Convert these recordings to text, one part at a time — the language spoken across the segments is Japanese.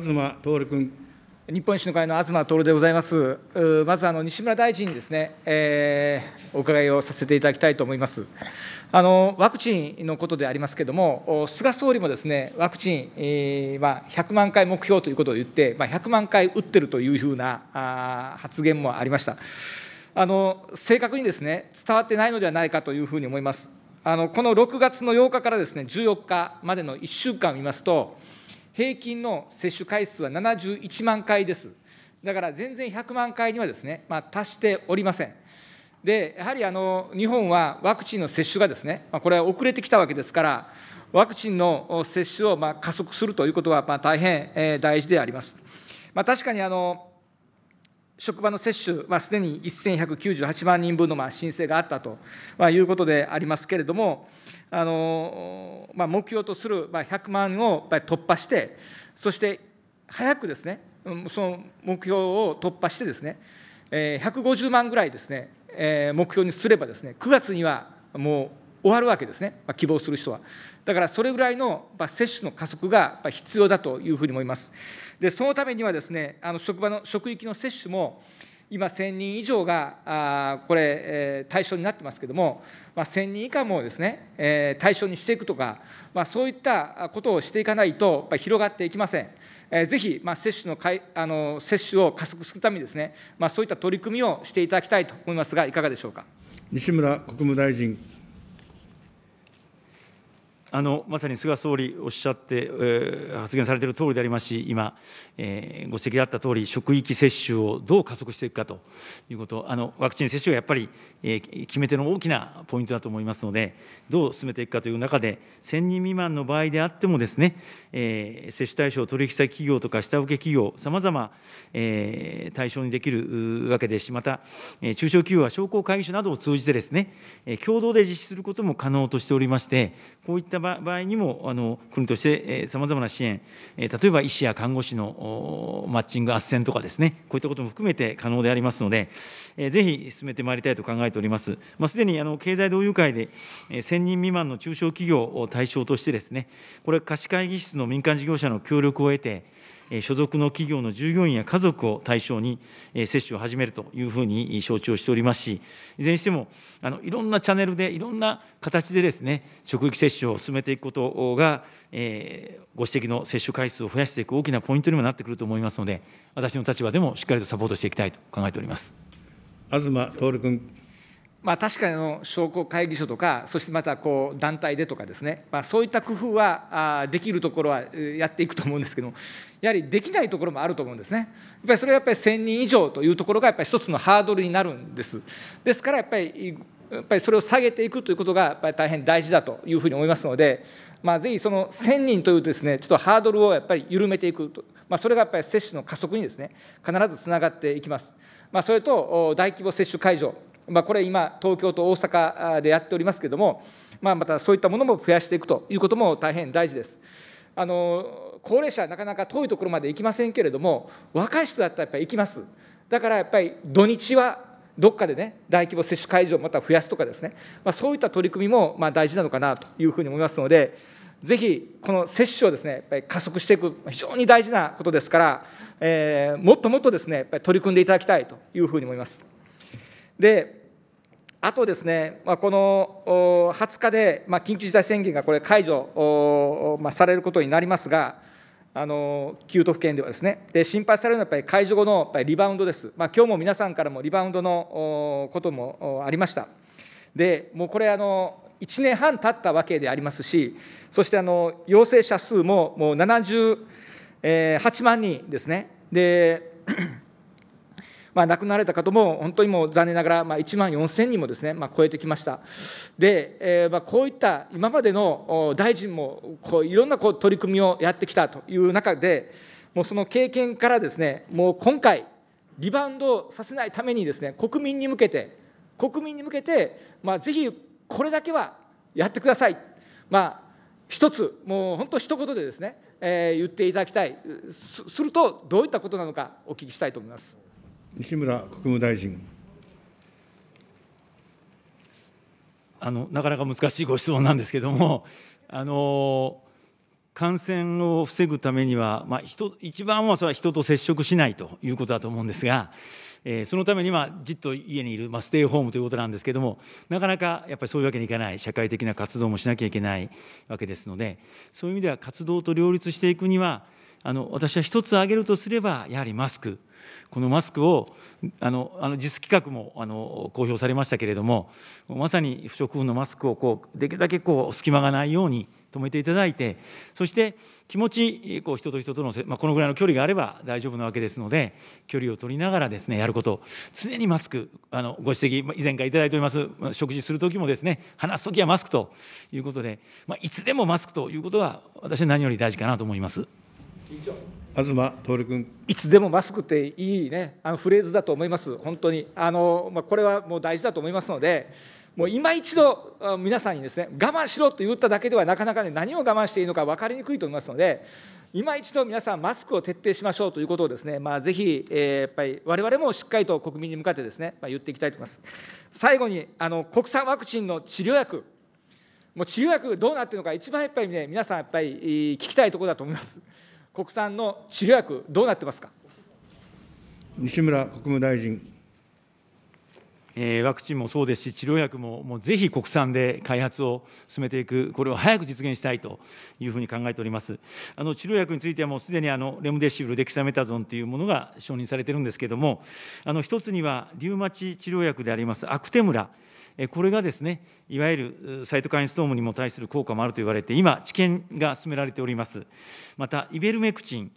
東徹君。日本維新の会の東徹でございます。まずあの西村大臣にですね、えー、お伺いをさせていただきたいと思います。あのワクチンのことでありますけれども、菅総理もですねワクチン、えー、まあ、100万回目標ということを言って、まあ、100万回打ってるというふうなあ発言もありました。あの正確にですね伝わってないのではないかというふうに思います。あのこの6月の8日からですね14日までの1週間を見ますと。平均の接種回数は71万回です。だから全然100万回にはですね、まあ、達しておりません。で、やはりあの日本はワクチンの接種がですね、まあ、これは遅れてきたわけですから、ワクチンの接種をまあ加速するということはまあ大変大事であります。まあ、確かにあの職場の接種、まあ、すでに1198万人分のまあ申請があったと、まあ、いうことでありますけれども、あのまあ、目標とするまあ100万をやっぱり突破して、そして早くですね、その目標を突破してですね、え150万ぐらいですね、え目標にすればですね、9月にはもう終わるわけですね、まあ、希望する人は。だからそれぐらいの接種の加速が必要だというふうに思います。でそのためにはですね、あの職場の職域の接種も、今、1000人以上があこれ、えー、対象になってますけれども、まあ、1000人以下もですね、えー、対象にしていくとか、まあ、そういったことをしていかないと、広がっていきません。えー、ぜひ、まあ、接種のかいあの接種を加速するためにですね、まあ、そういった取り組みをしていただきたいと思いますが、いかがでしょうか西村国務大臣。あのまさに菅総理おっしゃって、えー、発言されている通りでありますし、今、えー、ご指摘であった通り、職域接種をどう加速していくかということ、あのワクチン接種がやっぱり、えー、決め手の大きなポイントだと思いますので、どう進めていくかという中で、1000人未満の場合であってもですね、えー、接種対象取引先企業とか下請け企業、さまざま対象にできるわけですし、また、えー、中小企業は商工会議所などを通じてですね、共同で実施することも可能としておりまして、こういった場合にも、あの国としてさまざまな支援、例えば医師や看護師のマッチング斡旋とかですね、こういったことも含めて可能でありますので、ぜひ進めてまいりたいと考えております。まあ、すでにあの経済同友会で、1000人未満の中小企業を対象としてですね、これ、貸会議室の民間事業者の協力を得て、所属の企業の従業員や家族を対象に接種を始めるというふうに承知をしておりますし、いずれにしても、いろんなチャンネルで、いろんな形でですね、職域接種を進めていくことが、ご指摘の接種回数を増やしていく大きなポイントにもなってくると思いますので、私の立場でもしっかりとサポートしていきたいと考えております。東徹君。まあ、確かにの商工会議所とか、そしてまたこう団体でとかですね、まあ、そういった工夫はできるところはやっていくと思うんですけどやはりできないところもあると思うんですね、やっぱりそれはやっぱり1000人以上というところが、やっぱり一つのハードルになるんです。ですからやっぱりやっぱりそれを下げていくということがやっぱり大変大事だというふうに思いますので、まあ、ぜひその1000人というです、ね、ちょっとハードルをやっぱり緩めていくと、まあ、それがやっぱり接種の加速にです、ね、必ずつながっていきます。まあ、それと大規模接種会場まあ、これ、今、東京と大阪でやっておりますけれども、まあ、またそういったものも増やしていくということも大変大事です。あの高齢者、なかなか遠いところまで行きませんけれども、若い人だったらやっぱり行きます。だからやっぱり土日はどっかでね、大規模接種会場をまた増やすとかですね、まあ、そういった取り組みもまあ大事なのかなというふうに思いますので、ぜひこの接種をですね、やっぱり加速していく、非常に大事なことですから、えー、もっともっとですね、やっぱり取り組んでいただきたいというふうに思います。であとですね、この20日で、緊急事態宣言がこれ、解除、されることになりますが、あの9都府県ではですね、で心配されるのはやっぱり解除後のやっぱりリバウンドです、まあ今日も皆さんからもリバウンドのこともありました。でもうこれあの1年半経ったわけでありますし、そしてあの陽性者数ももう78万人ですね。でまあ、亡くなられた方も本当にもう残念ながら、まあ、1万4000人もですね、まあ、超えてきました。で、えー、まあこういった今までの大臣もこういろんなこう取り組みをやってきたという中で、もうその経験からですね、もう今回、リバウンドさせないためにですね、国民に向けて、国民に向けて、まあ、ぜひこれだけはやってください。まあ一つ、もう本当一言でですね、えー、言っていただきたいす、するとどういったことなのか、お聞きしたいと思います。西村国務大臣。あのなかなか難しいご質問なんですけれども、あの感染を防ぐためには、まあ、人一番はそれは人と接触しないということだと思うんですが、えー、そのためにはじっと家にいる、まあ、ステイホームということなんですけどもなかなかやっぱりそういうわけにいかない社会的な活動もしなきゃいけないわけですのでそういう意味では活動と両立していくにはあの私は一つ挙げるとすればやはりマスクこのマスクをあのあの実企画もあの公表されましたけれどもまさに不織布のマスクをこうできるだけこう隙間がないように止めていただいて、そして気持ち、こう人と人との、まあ、このぐらいの距離があれば大丈夫なわけですので、距離を取りながらですね、やること、常にマスク、あのご指摘、以前からいただいております、食事するときもですね、話すときはマスクということで、まあ、いつでもマスクということは、私は何より大事かなと思います。東徹君いつでもマスクっていいね、あのフレーズだと思います、本当に、あのまあ、これはもう大事だと思いますので、もう今一度皆さんにですね我慢しろと言っただけではなかなかね何を我慢していいのか分かりにくいと思いますので今一度皆さんマスクを徹底しましょうということをですねまあぜひ、えやっぱり我々もしっかりと国民に向かってですね、まあ、言っていきたいと思います最後にあの国産ワクチンの治療薬もう治療薬どうなっているのか一番やっぱりね皆さんやっぱり聞きたいところだと思います国産の治療薬どうなってますか西村国務大臣えワクチンもそうですし、治療薬ももうぜひ国産で開発を進めていく、これを早く実現したいというふうに考えております。あの治療薬については、もうすでにあのレムデシブル、デキサメタゾンというものが承認されてるんですけれども、あの一つには、リウマチ治療薬であります、アクテムラ。これがですね、いわゆるサイトカインストームにも対する効果もあると言われて、今、治験が進められております。また、イベルメクチン、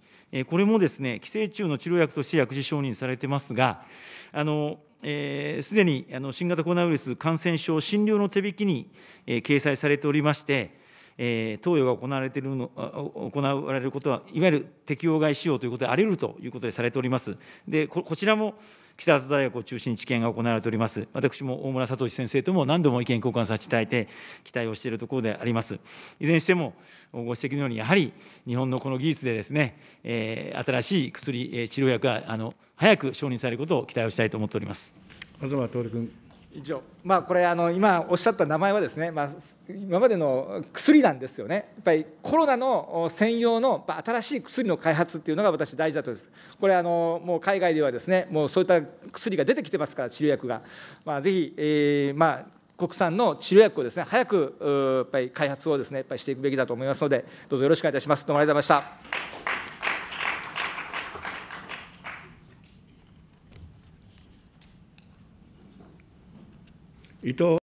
これもですね、寄生虫の治療薬として薬事承認されてますが、あの、す、えー、で、にあの新型コロナウイルス感染症診療の手引きに、えー、掲載されておりまして、えー、投与が行われているの行われることは、いわゆる適用外使用ということであり得るということでされております。でこちらも北里大学を中心に治験が行われております。私も大村聡先生とも何度も意見交換させていただいて、期待をしているところであります。いずれにしても、ご指摘のように、やはり日本のこの技術でですね、えー、新しい薬、治療薬があの早く承認されることを期待をしたいと思っております。東徹君。以上、まあ、これあの、今おっしゃった名前はですね、まあ、今までの薬なんですよね、やっぱりコロナの専用の新しい薬の開発っていうのが私、大事だとです、これあの、もう海外ではですね、もうそういった薬が出てきてますから、治療薬が。まあ、ぜひ、えー、まあ国産の治療薬をですね早くやっぱり開発をですねやっぱりしていくべきだと思いますので、どうぞよろしくお願いいたします。どうもありがとうございました。伊藤